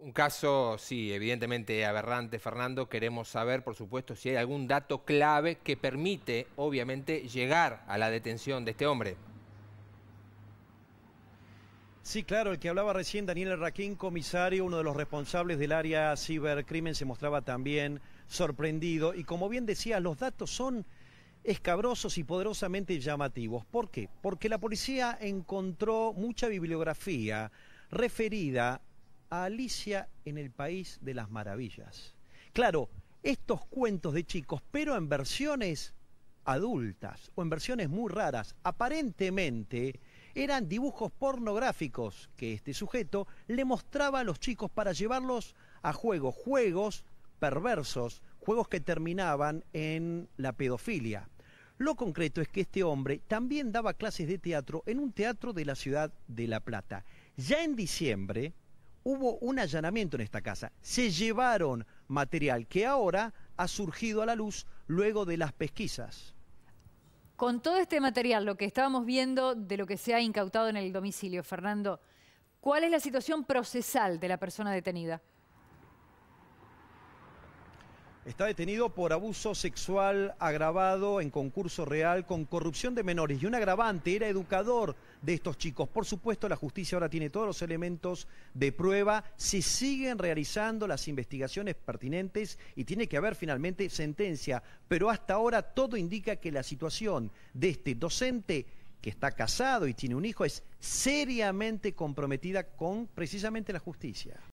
Un caso, sí, evidentemente aberrante, Fernando. Queremos saber, por supuesto, si hay algún dato clave que permite, obviamente, llegar a la detención de este hombre. Sí, claro, el que hablaba recién, Daniel Raquín, comisario, uno de los responsables del área cibercrimen, se mostraba también sorprendido. Y como bien decía, los datos son escabrosos y poderosamente llamativos. ¿Por qué? Porque la policía encontró mucha bibliografía referida a Alicia en el País de las Maravillas. Claro, estos cuentos de chicos, pero en versiones adultas o en versiones muy raras, aparentemente eran dibujos pornográficos que este sujeto le mostraba a los chicos para llevarlos a juegos, juegos perversos, juegos que terminaban en la pedofilia. Lo concreto es que este hombre también daba clases de teatro en un teatro de la ciudad de La Plata. Ya en diciembre, hubo un allanamiento en esta casa. Se llevaron material que ahora ha surgido a la luz luego de las pesquisas. Con todo este material, lo que estábamos viendo de lo que se ha incautado en el domicilio, Fernando, ¿cuál es la situación procesal de la persona detenida? Está detenido por abuso sexual agravado en concurso real con corrupción de menores y un agravante, era educador de estos chicos. Por supuesto, la justicia ahora tiene todos los elementos de prueba, se siguen realizando las investigaciones pertinentes y tiene que haber finalmente sentencia, pero hasta ahora todo indica que la situación de este docente que está casado y tiene un hijo es seriamente comprometida con precisamente la justicia.